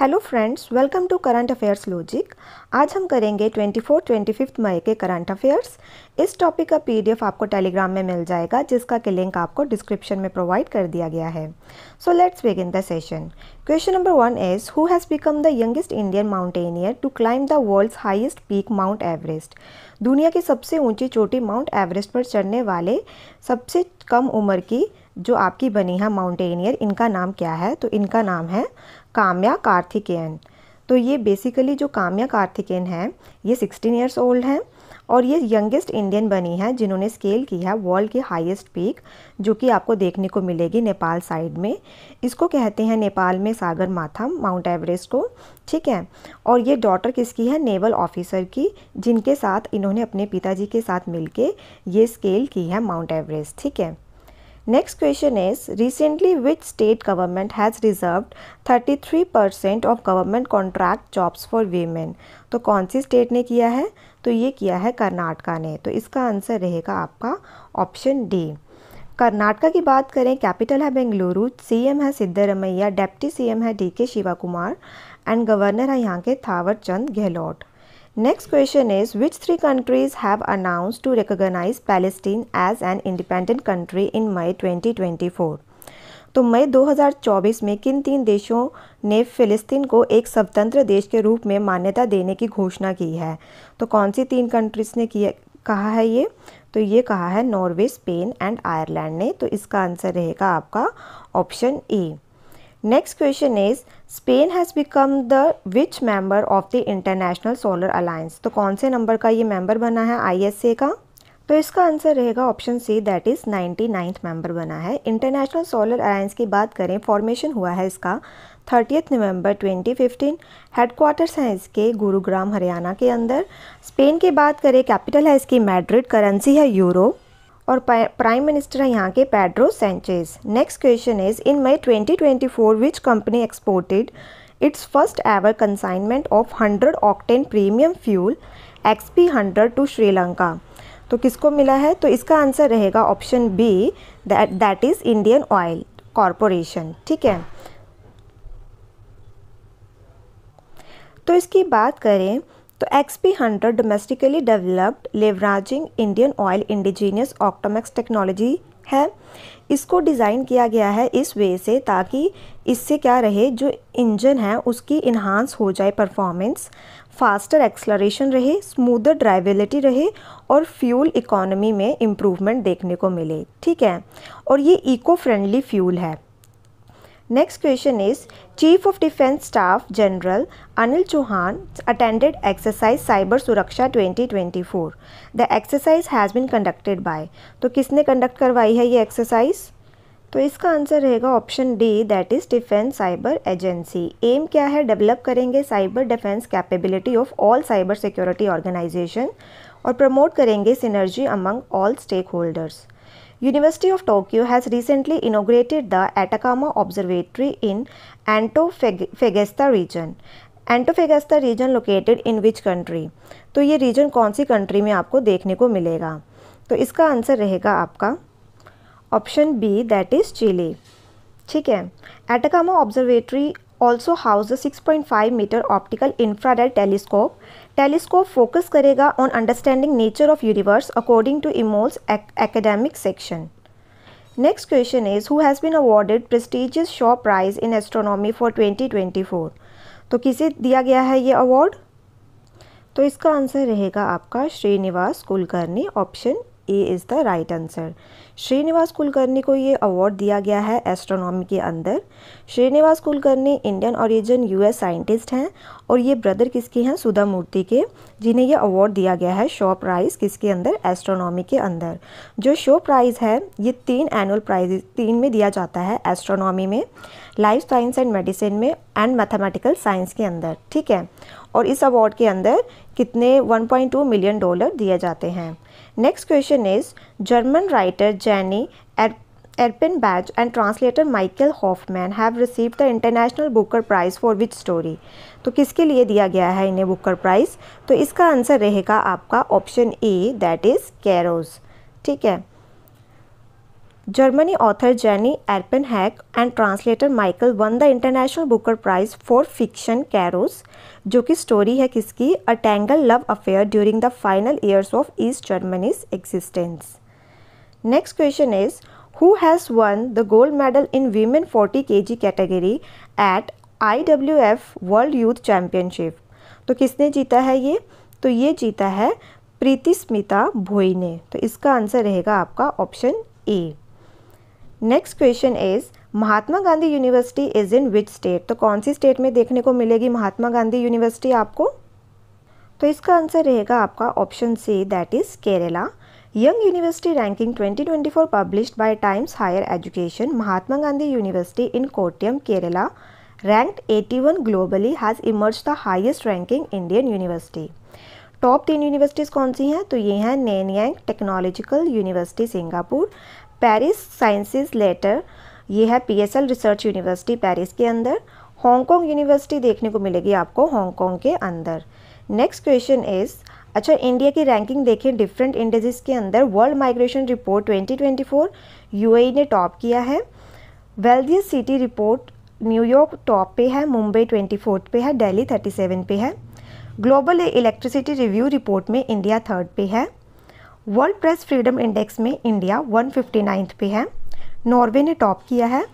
Hello friends welcome to current affairs logic आज हम करेंगे 24 25 मई के करंट अफेयर्स इस टॉपिक का पीडीएफ आपको टेलीग्राम में मिल जाएगा जिसका कि लिंक आपको डिस्क्रिप्शन में प्रोवाइड कर दिया गया है so let's begin the session question number one is who has become the youngest Indian mountaineer to climb the world's highest peak Mount Everest दुनिया की सबसे ऊंची चोटी माउंट एवरेस्ट पर चढ़ने वाले सबसे कम उम्र की जो आपकी बनी है माउंटेनियर इनका नाम क्या है तो इनका नाम है काम्या कार्थिकेयन तो ये बेसिकली जो काम्या कार्थिकेयन है ये 16 ईयर्स ओल्ड हैं और ये यंगेस्ट इंडियन बनी है जिन्होंने स्केल की है वर्ल्ड की हाईएस्ट पीक जो कि आपको देखने को मिलेगी नेपाल साइड में इसको कहते हैं नेपाल में सागर माथा माउंट एवरेस्ट को ठीक है और ये डॉटर किसकी है नेवल ऑफिसर की जिनके साथ इन्होंने अपने पिताजी के साथ मिलके ये स्केल की है माउंट एवरेस्ट ठीक है Next question is recently which state government has reserved 33% of government contract jobs for women तो कौन सी स्टेट ने किया है तो ये किया है कर्नाटका ने तो इसका आंसर रहेगा आपका ऑप्शन डी कर्नाटका की बात करें कैपिटल है बेंगलुरु सीएम है सिद्धरमैया डेप्टी सीएम है D K Shiva Kumar and governor है यहाँ के Thawar Chand Gehlot next question is which three countries have announce to recognise Palestine as an independent country in May 2024? तो मई 2024 में किन तीन देशों ने फिलिस्तीन को एक स्वतंत्र देश के रूप में मान्यता देने की घोषणा की है तो कौन सी तीन कंट्रीज़ ने किया कहा है ये तो ये कहा है नॉर्वे स्पेन एंड आयरलैंड ने तो इसका आंसर रहेगा आपका option A next question is Spain has become the which member of the International Solar Alliance तो कौन से नंबर का ये मेंबर बना है आईएसए का तो इसका आंसर रहेगा option C that is ninety ninth member बना है इंटरनेशनल सोलर अलायंस की बात करें फॉर्मेशन हुआ है इसका थर्टियथ नवंबर 2015 हेडक्वार्टर्स हैं इसके गुरुग्राम हरियाणा के अंदर स्पेन की बात करें कैपिटल है इसकी मैड्रिड करेंसी है यूरो और प्राइम मिनिस्टर हैं यहाँ के Pedro Sanchez next question is in May 2024 which company exported its first ever consignment of hundred octane premium fuel X P hundred to Sri Lanka तो किसको मिला है तो इसका आंसर रहेगा option B that is Indian Oil Corporation ठीक है तो इसकी बात करें तो X P hundred domestically developed leveraging Indian Oil indigenous ऑक्टोमैक्स technology है इसको डिज़ाइन किया गया है इस वे से ताकि इससे क्या रहे जो इंजन है उसकी इन्हांस हो जाए परफॉर्मेंस फास्टर एक्सलरेशन रहे स्मूदर ड्राइविलिटी रहे और फ्यूल इकोनॉमी में इम्प्रूवमेंट देखने को मिले ठीक है और ये इको फ्रेंडली फ्यूल है Next question is Chief of Defence Staff General Anil Chauhan attended exercise Cyber Suraksha 2024. The exercise has been conducted by. तो किसने कंडक्ट करवाई है ये एक्सरसाइज तो इसका आंसर रहेगा option D that is defence cyber agency aim क्या है डेवलप करेंगे cyber defence capability of all cyber security organisation और प्रमोट करेंगे synergy among all stake holders University of Tokyo has recently inaugurated the Atacama Observatory in Antofagasta region. Antofagasta region located in which country तो ये reason कौन सी country में आपको देखने को मिलेगा तो इसका आंसर रहेगा आपका option B that is Chile ठीक है Atacama observatory also house the 6.5 metre optical infrared telescope. Telescope focus करेगा on understanding nature of universe according to IMOL's academic section. Next question is who has been awarded prestigious Shaw Prize in Astronomy for 2024? तो किसे दिया गया है ये award तो इसका answer रहेगा आपका Srinivas Kulkarni option A is the right answer Srinivas Kulkarni को ये अवार्ड दिया गया है एस्ट्रोनॉमी के अंदर Srinivas Kulkarni Indian origin US scientist हैं और ये ब्रदर किसके हैं सुधा मूर्ति के जिन्हें ये अवार्ड दिया गया है शो प्राइज़ किसके अंदर एस्ट्रोनॉमी के अंदर जो शो प्राइज़ है ये तीन एनुअल प्राइज तीन में दिया जाता है एस्ट्रोनॉमी में लाइफ साइंस एंड मेडिसिन में एंड मैथमेटिकल साइंस के अंदर ठीक है और इस अवार्ड के अंदर कितने 1.2 मिलियन डॉलर दिए जाते हैं next question is German writer Jenny Erpenbeck and translator Michael Hofmann have receive the International Booker Prize for which story तो किसके लिए दिया गया है इन्हें बुकर प्राइज़ तो इसका आंसर रहेगा आपका option A that is Kairos ठीक है Germany author Jenny हैक and translator Michael won the International Booker Prize for fiction Caros, जो कि स्टोरी है किसकी a tangle love affair during the final years of East Germany's existence next question is who has won the gold medal in women 40 K G category at I W F world youth championship तो किसने जीता है ये तो ये जीता है प्रीति स्मिता भोई ने तो इसका आंसर रहेगा आपका option A next question is Mahatma Gandhi university is in which state तो कौन सी स्टेट में देखने को मिलेगी महात्मा गांधी यूनिवर्सिटी आपको तो इसका आंसर रहेगा आपका option C that is Kerala young university ranking 2024 published by Times Higher Education Mahatma Gandhi university in Kottayam Kerala ranked 81 globally has emerge the highest ranking Indian university top तीन यूनिवर्सिटीज़ कौन सी हैं तो ये हैं Nanyang technological university Singapore Paris sciences letter ये है PSL research university Paris के अंदर हांगकॉन्ग यूनिवर्सिटी देखने को मिलेगी आपको हांगकॉन्ग के अंदर नेक्स्ट क्वेश्चन इज़ अच्छा इंडिया की रैंकिंग देखें डिफरेंट इंडेजेस के अंदर वर्ल्ड माइग्रेशन रिपोर्ट 2024 यूएई ने टॉप किया है wealthiest city report New York top पे है मुंबई ट्वेंटी पे है डेली थर्टी पे है ग्लोबल इलेक्ट्रिसिटी रिव्यू रिपोर्ट में इंडिया थर्ड पे है वर्ल्ड प्रेस फ्रीडम इंडेक्स में इंडिया वन पे है नॉर्वे ने टॉप किया है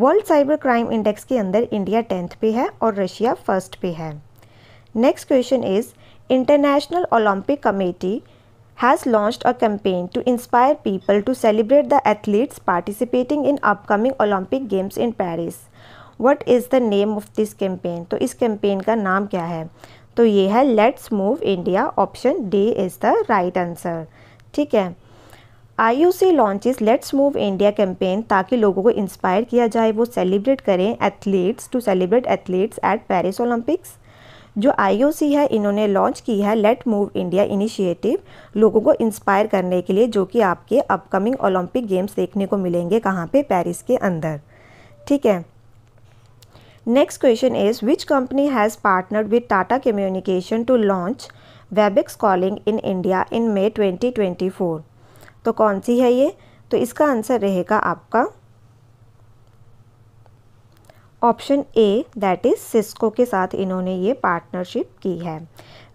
वर्ल्ड साइबर क्राइम इंडेक्स के अंदर इंडिया टेंथ पे है और रशिया फर्स्ट पे है next question is International Olympic Committee has launch a campaign to inspire people to celebrate the athletes participating in upcoming Olympic games in Paris what is the name of this campaign तो इस campaign का नाम क्या है तो ये है let's move India option D is the right answer ठीक है I U C launches let's move India campaign ताकि लोगों को इंस्पायर किया जाए वो सेलिब्रेट करें athletes to celebrate athletes at Paris Olympics जो आई है इन्होंने लॉन्च की है लेट मूव इंडिया इनिशिएटिव लोगों को इंस्पायर करने के लिए जो कि आपके अपकमिंग ओलंपिक गेम्स देखने को मिलेंगे कहाँ पे पेरिस के अंदर ठीक है next question is which company has partnered with Tata communication to launch Webex calling in India in May 2024 तो कौन सी है ये तो इसका आंसर रहेगा आपका option A that is Cisco के साथ इन्होंने ये पार्टनरशिप की है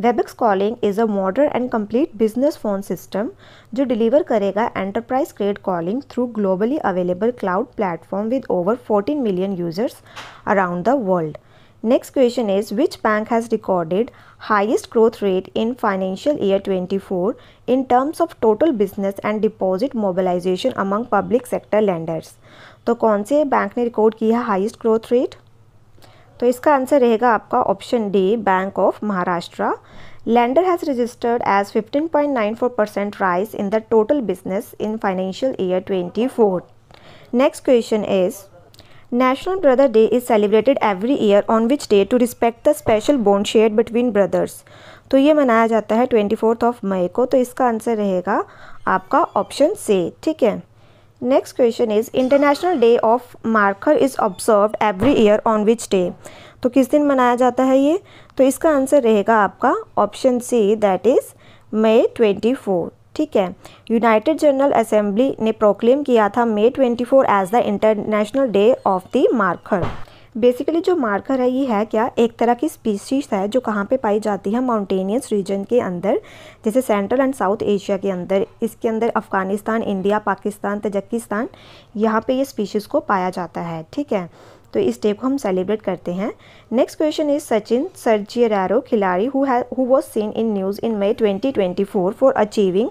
Webex calling is a modern and complete business phone system जो डिलीवर करेगा enterprise grade calling through globally available cloud platform with over 14 million users around the world Next question is which bank has recorded highest growth rate in financial year 24 in terms of total business and deposit mobilization among public sector lenders? तो कौन से bank ने record किया highest growth rate तो इसका answer रहेगा आपका option D Bank of Maharashtra lender has registered as 15.94% rise in the total business in financial year 24 next question is National Brother Day is celebrated every year on which day to respect the special bond shared between brothers. तो ये मनाया जाता है twenty fourth of May को तो इसका answer रहेगा आपका ऑप्शन से ठीक है next question is international day of markhor is observe every year on which day तो किस दिन मनाया जाता है ये तो इसका आंसर रहेगा आपका option C that is May twenty fourth ठीक है यूनाइटेड जनरल असेंबली ने प्रोक्लेम किया था May 24 as the international day of the markhor basically जो मार्कर है ये है क्या एक तरह की स्पीशीज है जो कहाँ पे पाई जाती है माउंटेनियस रीजन के अंदर जैसे सेंट्रल एंड साउथ एशिया के अंदर इसके अंदर अफ़गानिस्तान इंडिया पाकिस्तान तजकिस्तान यहाँ पे ये स्पीशीज़ को पाया जाता है ठीक है तो इस डे को हम सेलिब्रेट करते हैं next question is Sachin Sarjerao Khilari who was seen in news in May 2024 for achieving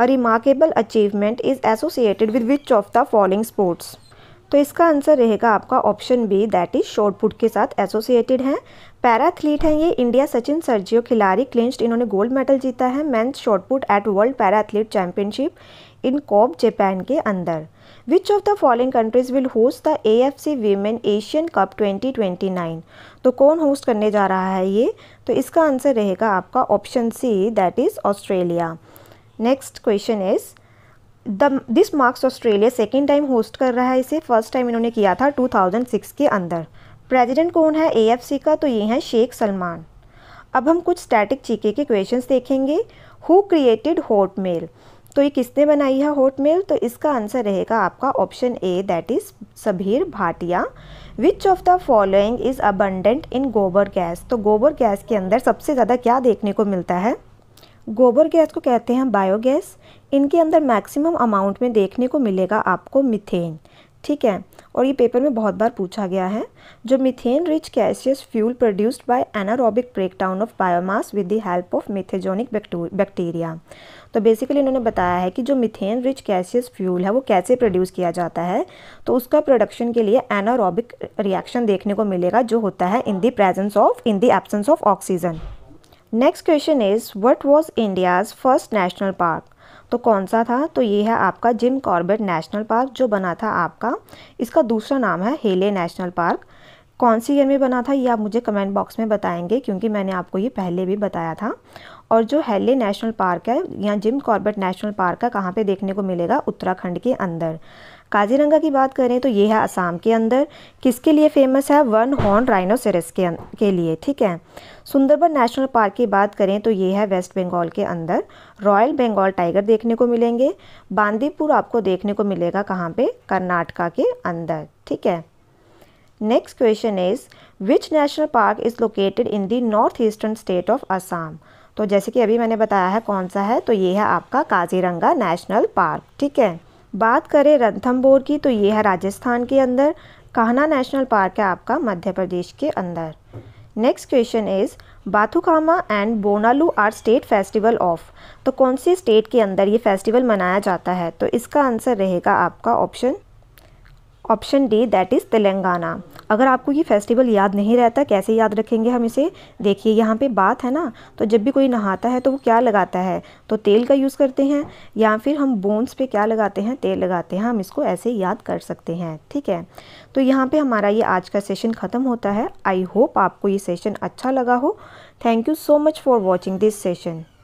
a remarkable achievement is associated with which of the following sports तो इसका आंसर रहेगा आपका option B that is shot put के साथ associated है para athlete हैं ये India Sachin Sarjerao Khilari clinched इन्होंने गोल्ड मेडल जीता है men's shot put at world para athlete championship in Kobe Japan के अंदर which of the following countries will host the A F C women Asian cup 2029 तो कौन होस्ट करने जा रहा है ये तो इसका आंसर रहेगा आपका option C that is Australia next question is the this marks Australia second time host कर रहा है इसे फर्स्ट टाइम इन्होंने किया था 2006 के अंदर प्रेजिडेंट कौन है ए का तो ये हैं शेख सलमान अब हम कुछ स्टैटिक चीके के क्वेश्चन देखेंगे हु क्रिएटेड होट मेल तो ये किसने बनाई है होट मेल तो इसका आंसर रहेगा आपका option A that is Sabeer Bhatia which of the following is abundant in gobar gas तो गोबर गैस के अंदर सबसे ज़्यादा क्या देखने को मिलता है गोबर गैस को कहते हैं बायोगैस इनके अंदर मैक्सिमम अमाउंट में देखने को मिलेगा आपको मिथेन ठीक है और ये पेपर में बहुत बार पूछा गया है जो methane rich gaseous fuel produced by anaerobic breakdown of biomass with the help of methanogenic bacteria तो बेसिकली इन्होंने बताया है कि जो मिथेन रिच कैशियस फ्यूल है वो कैसे प्रोड्यूस किया जाता है तो उसका प्रोडक्शन के लिए एनारोबिक रिएक्शन देखने को मिलेगा जो होता है in the presence of in the absence of oxygen next question is what was India's first national park तो कौन सा था तो ये है आपका जिम कॉर्बेट नेशनल पार्क जो बना था आपका इसका दूसरा नाम है हेले नेशनल पार्क कौन सी ईयर में बना था ये आप मुझे कमेंट बॉक्स में बताएंगे क्योंकि मैंने आपको ये पहले भी बताया था और जो हेले नेशनल पार्क है या जिम कॉर्बेट नेशनल पार्क है कहाँ पे देखने को मिलेगा उत्तराखंड के अंदर काजीरंगा की बात करें तो ये है असम के अंदर किसके लिए फेमस है वन हॉर्न राइनोसेरस के अं-, के लिए ठीक है सुंदरबन नेशनल पार्क की बात करें तो ये है वेस्ट बंगाल के अंदर रॉयल बंगाल टाइगर देखने को मिलेंगे बांदीपुर आपको देखने को मिलेगा कहाँ पे कर्नाटका के अंदर ठीक है next question is which national park is located in the north eastern state of Assam तो जैसे कि अभी मैंने बताया है कौन सा है तो ये है आपका काजीरंगा नेशनल पार्क ठीक है बात करें रणथम्बोर की तो ये है राजस्थान के अंदर कान्हा नेशनल पार्क है आपका मध्य प्रदेश के अंदर next question is Bathukamma and Bonalu are state festival of तो कौन से स्टेट के अंदर ये फेस्टिवल मनाया जाता है तो इसका आंसर रहेगा आपका option option D that is Telangana अगर आपको ये फेस्टिवल याद नहीं रहता कैसे याद रखेंगे हम इसे देखिए यहाँ पे बात है ना तो जब भी कोई नहाता है तो वो क्या लगाता है तो तेल का यूज़ करते हैं या फिर हम बोन्स पे क्या लगाते हैं तेल लगाते हैं हम इसको ऐसे याद कर सकते हैं ठीक है तो यहाँ पे हमारा ये आज का सेशन ख़त्म होता है आई होप आपको ये सेशन अच्छा लगा हो thank you so much for watching this session